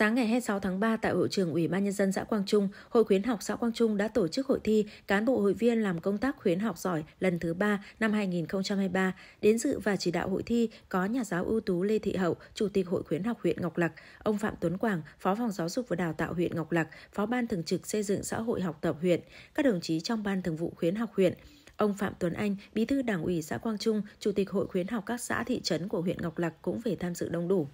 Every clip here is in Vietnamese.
Sáng ngày 26 tháng 3 tại hội trường Ủy ban nhân dân xã Quang Trung, Hội khuyến học xã Quang Trung đã tổ chức hội thi cán bộ hội viên làm công tác khuyến học giỏi lần thứ 3 năm 2023. Đến dự và chỉ đạo hội thi có nhà giáo ưu tú Lê Thị Hậu, Chủ tịch Hội khuyến học huyện Ngọc Lặc, ông Phạm Tuấn Quảng, Phó phòng Giáo dục và Đào tạo huyện Ngọc Lặc, Phó ban thường trực xây dựng xã hội học tập huyện, các đồng chí trong ban thường vụ khuyến học huyện, Ông Phạm Tuấn Anh, Bí thư Đảng ủy xã Quang Trung, Chủ tịch Hội khuyến học các xã thị trấn của huyện Ngọc Lặc cũng về tham dự đông đủ.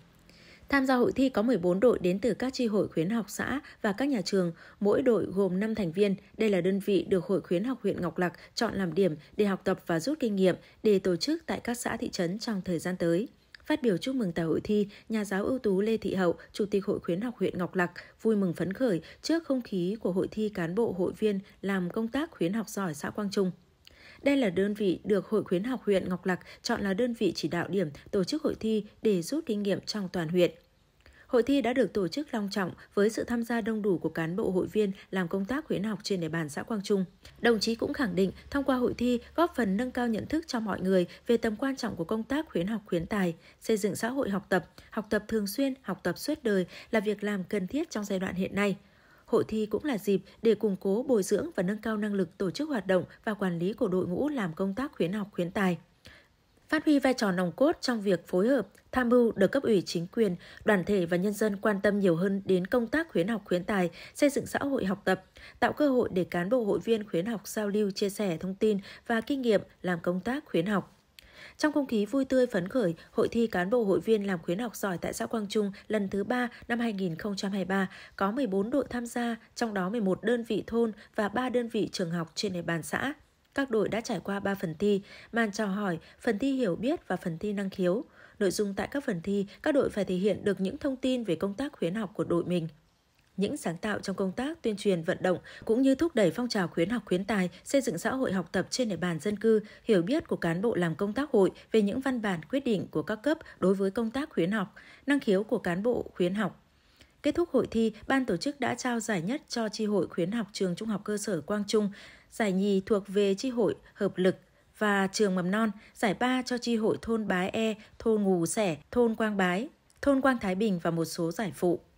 Tham gia hội thi có 14 đội đến từ các tri hội khuyến học xã và các nhà trường, mỗi đội gồm 5 thành viên. Đây là đơn vị được Hội khuyến học huyện Ngọc Lặc chọn làm điểm để học tập và rút kinh nghiệm để tổ chức tại các xã thị trấn trong thời gian tới. Phát biểu chúc mừng tại hội thi, nhà giáo ưu tú Lê Thị Hậu, Chủ tịch Hội khuyến học huyện Ngọc Lặc vui mừng phấn khởi trước không khí của hội thi cán bộ hội viên làm công tác khuyến học giỏi xã Quang Trung. Đây là đơn vị được Hội khuyến học huyện Ngọc Lặc chọn là đơn vị chỉ đạo điểm tổ chức hội thi để rút kinh nghiệm trong toàn huyện. Hội thi đã được tổ chức long trọng với sự tham gia đông đủ của cán bộ hội viên làm công tác khuyến học trên địa bàn xã Quang Trung. Đồng chí cũng khẳng định thông qua hội thi góp phần nâng cao nhận thức cho mọi người về tầm quan trọng của công tác khuyến học khuyến tài, xây dựng xã hội học tập, học tập thường xuyên, học tập suốt đời là việc làm cần thiết trong giai đoạn hiện nay – hội thi cũng là dịp để củng cố bồi dưỡng và nâng cao năng lực tổ chức hoạt động và quản lý của đội ngũ làm công tác khuyến học khuyến tài phát huy vai trò nòng cốt trong việc phối hợp, tham mưu được cấp ủy chính quyền, đoàn thể và nhân dân quan tâm nhiều hơn đến công tác khuyến học khuyến tài, xây dựng xã hội học tập, tạo cơ hội để cán bộ hội viên khuyến học giao lưu chia sẻ thông tin và kinh nghiệm làm công tác khuyến học. Trong không khí vui tươi phấn khởi, Hội thi cán bộ hội viên làm khuyến học giỏi tại xã Quang Trung lần thứ 3 năm 2023 có 14 đội tham gia, trong đó 11 đơn vị thôn và 3 đơn vị trường học trên địa bàn xã. Các đội đã trải qua 3 phần thi, màn trò hỏi, phần thi hiểu biết và phần thi năng khiếu. Nội dung tại các phần thi, các đội phải thể hiện được những thông tin về công tác khuyến học của đội mình – những sáng tạo trong công tác tuyên truyền vận động cũng như thúc đẩy phong trào khuyến học khuyến tài, xây dựng xã hội học tập trên địa bàn dân cư, hiểu biết của cán bộ làm công tác hội về những văn bản quyết định của các cấp đối với công tác khuyến học, năng khiếu của cán bộ khuyến học. Kết thúc hội thi, ban tổ chức đã trao giải nhất cho tri hội khuyến học trường trung học cơ sở Quang Trung, giải nhì thuộc về tri hội hợp lực và trường mầm non, giải ba cho tri hội thôn Bái E, thôn Ngù Sẻ, thôn Quang Bái, thôn Quang Thái Bình và một số giải phụ.